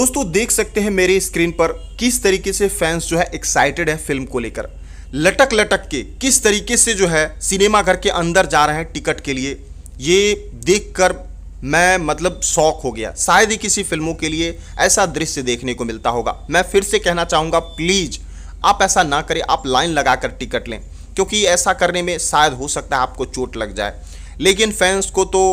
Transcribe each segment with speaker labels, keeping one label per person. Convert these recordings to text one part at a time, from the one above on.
Speaker 1: दोस्तों देख सकते हैं मेरे स्क्रीन पर किस तरीके से फैंस जो है एक्साइटेड है फिल्म को लेकर लटक लटक के किस तरीके से जो है सिनेमा घर के अंदर जा रहे हैं टिकट के लिए ये देखकर मैं मतलब शौक हो गया शायद ही किसी फिल्मों के लिए ऐसा दृश्य देखने को मिलता होगा मैं फिर से कहना चाहूँगा प्लीज़ आप ऐसा ना करें आप लाइन लगाकर टिकट लें क्योंकि ऐसा करने में शायद हो सकता है आपको चोट लग जाए लेकिन फैंस को तो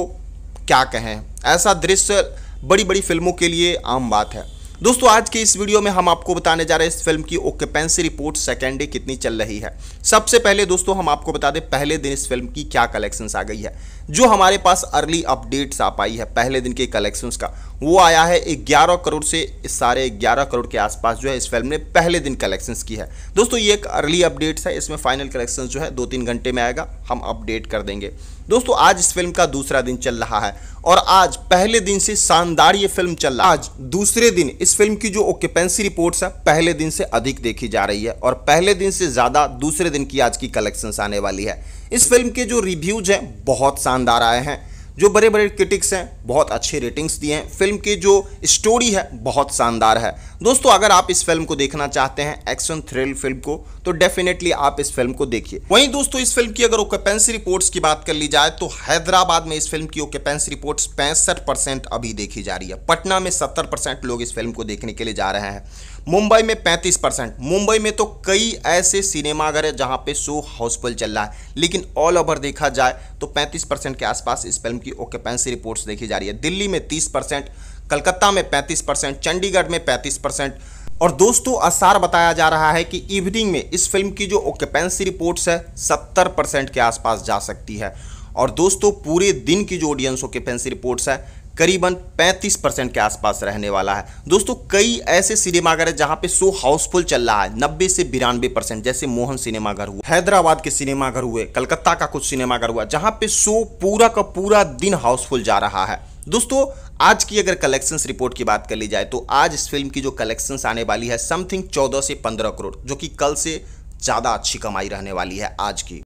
Speaker 1: क्या कहें ऐसा दृश्य बड़ी बड़ी फिल्मों के लिए आम बात है दोस्तों आज के इस वीडियो में हम आपको बताने जा रहे हैं इस फिल्म की ओकेपेंसी रिपोर्ट सेकेंड डे कितनी चल रही है सबसे पहले दोस्तों हम आपको बता दें पहले दिन इस फिल्म की क्या कलेक्शंस आ गई है जो हमारे पास अर्ली अपडेट्स आ पाई है पहले दिन के कलेक्शंस का वो आया है ग्यारह करोड़ से सारे ग्यारह करोड़ के आसपास जो है इस फिल्म ने पहले दिन कलेक्शंस की है दोस्तों ये एक अर्ली अपडेट्स है इसमें फाइनल कलेक्शंस जो है दो तीन घंटे में आएगा हम अपडेट कर देंगे दोस्तों आज इस फिल्म का दूसरा दिन चल रहा है और आज पहले दिन से शानदार ये फिल्म चल रहा है आज दूसरे दिन इस फिल्म की जो ऑक्यूपेंसी रिपोर्ट्स है पहले दिन से अधिक देखी जा रही है और पहले दिन से ज़्यादा दूसरे दिन की आज की कलेक्शंस आने वाली है इस फिल्म के जो रिव्यूज हैं बहुत शानदार आए हैं जो बड़े बड़े क्रिटिक्स हैं बहुत अच्छे रेटिंग्स दिए हैं फिल्म की जो स्टोरी है बहुत शानदार है दोस्तों अगर आप इस फिल्म को देखना चाहते हैं एक्शन थ्रिल फिल्म को तो डेफिनेटली आप इस फिल्म को देखिए वहीं दोस्तों इस फिल्म की अगर ओकेपेंसी रिपोर्ट्स की बात कर ली जाए तो हैदराबाद में इस फिल्म की ओकेपेंसी रिपोर्ट्स पैंसठ परसेंट अभी देखी जा रही है पटना में सत्तर परसेंट लोग इस फिल्म को देखने के लिए जा रहे हैं मुंबई में 35 परसेंट मुंबई में तो कई ऐसे सिनेमाघर है जहां पे शो हाउसफुल चल रहा है लेकिन ऑल ओवर देखा जाए तो 35 परसेंट के आसपास इस फिल्म की ओकेपेंसी रिपोर्ट्स देखी जा रही है दिल्ली में 30 परसेंट कलकत्ता में 35 परसेंट चंडीगढ़ में 35 परसेंट और दोस्तों आसार बताया जा रहा है कि इवनिंग में इस फिल्म की जो ऑक्यूपेंसी रिपोर्ट्स है 70 परसेंट के आसपास जा सकती है और दोस्तों पूरे दिन की जो ऑडियंस ऑक्यूपेंसी रिपोर्ट्स है करीबन 35 परसेंट के आसपास रहने वाला है दोस्तों कई ऐसे सिनेमाघर है जहां पे शो हाउसफुल चल रहा है 90 से बिरानवे परसेंट जैसे मोहन सिनेमाघर हुआ हैदराबाद के सिनेमाघर हुए कलकत्ता का कुछ सिनेमाघर हुआ जहां पे शो पूरा का पूरा दिन हाउसफुल जा रहा है दोस्तों आज की अगर कलेक्शंस रिपोर्ट की बात कर ली जाए तो आज इस फिल्म की जो कलेक्शंस आने वाली है समथिंग चौदह से पंद्रह करोड़ जो कि कल से ज़्यादा अच्छी कमाई रहने वाली है आज की